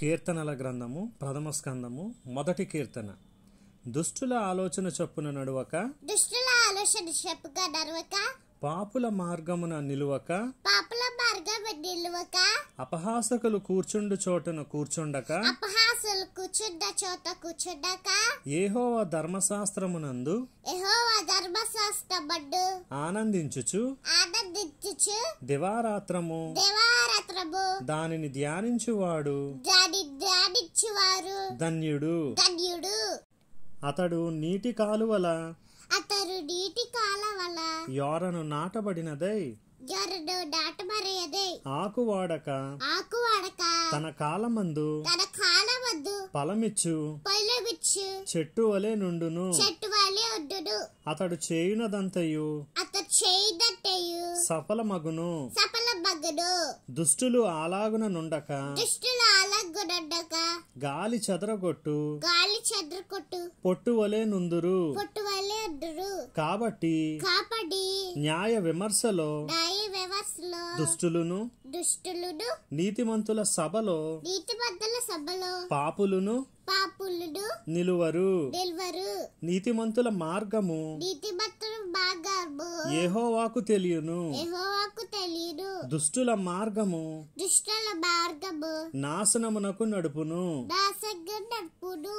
కీర్తనల గ్రంథము ప్రథమ స్కందము మొదటి కీర్తన దుష్టుల ఆలోచన చొప్పున నడువక దుష్టుల ఆలోచన చెప్పుగా నడువక పాపుల మార్గమున నిలువక పాపుల మార్గమున నిలువక అపహాసకులు కూర్చుండు చోటను కూర్చుండక అపహాసులు కూర్చుండ చోట కూర్చుండక ఏహోవ ధర్మశాస్త్రమునందు ఏహోవ ధర్మశాస్త్రమందు ఆనందించుచు ఆనందించుచు దివారాత్రము దివారాత్రము దానిని ధ్యానించువాడు ధ్యానించువాడు పిచ్చివారు ధన్యుడు ధన్యుడు అతడు నీటి కాలువల అతడు నీటి కాలువల యోరను నాటబడినదై యోరను నాటబడినదై ఆకు వాడక ఆకు వాడక తన కాలమందు తన కాలమందు పలమిచ్చు పలమిచ్చు చెట్టు వలె నుండును చెట్టు వలె ఉండును అతడు చేయునదంతయు అతడు చేయునదంతయు సఫలమగును సఫలమగును దుష్టులు అలాగున నుండక దుష్టులు గాలి చదరగొట్టు గాలి చదరగొట్టు పొట్టు వలె నుందురు పొట్టు వలె ఉందురు కాబట్టి కాబట్టి న్యాయ విమర్శలో న్యాయ విమర్శలో దుష్టులను దుష్టులను నీతిమంతుల సభలో నీతిమంతుల సభలో పాపులను పాపులను నిలువరు నిలువరు నీతిమంతుల మార్గము నీతిమంతుల మార్గం యెహోవాకు తెలియను యెహోవాకు తెలియదు దుష్టుల మార్గము దుష్టుల మార్గము నాశనమునకు నడుపును నాశనమునకు నడుపును